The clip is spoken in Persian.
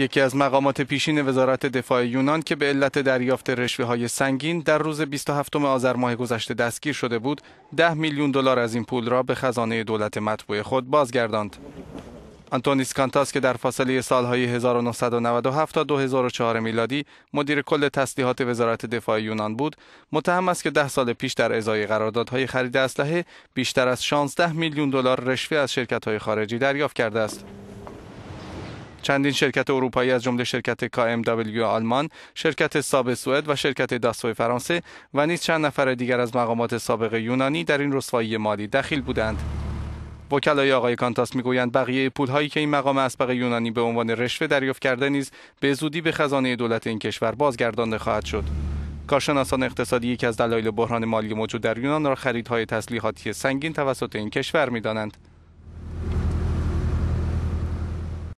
یکی از مقامات پیشین وزارت دفاع یونان که به علت دریافت رشوه های سنگین در روز 27 آذر ماه گذشته دستگیر شده بود 10 میلیون دلار از این پول را به خزانه دولت مطبوع خود بازگرداند آنتونیس کانتاس که در فاصله سالهای 1997 تا 2004 میلادی مدیر کل تسلیحات وزارت دفاع یونان بود، متهم است که ده سال پیش در ازای قراردادهای خرید اسلحه بیشتر از 16 میلیون دلار رشوه از شرکت‌های خارجی دریافت کرده است. چندین شرکت اروپایی از جمله شرکت KMW آلمان، شرکت ساب سوئد و شرکت داسو فرانسه و نیز چند نفر دیگر از مقامات سابق یونانی در این رسوایی مالی دخیل بودند. وکلای آقای کانتاس میگویند بقیه پولهایی که این مقام اسبق یونانی به عنوان رشوه دریافت کرده نیز به زودی به خزانه دولت این کشور بازگردانده خواهد شد. کارشناسان اقتصادی یکی از دلایل بحران مالی موجود در یونان را خریدهای تسلیحاتی سنگین توسط این کشور میدانند.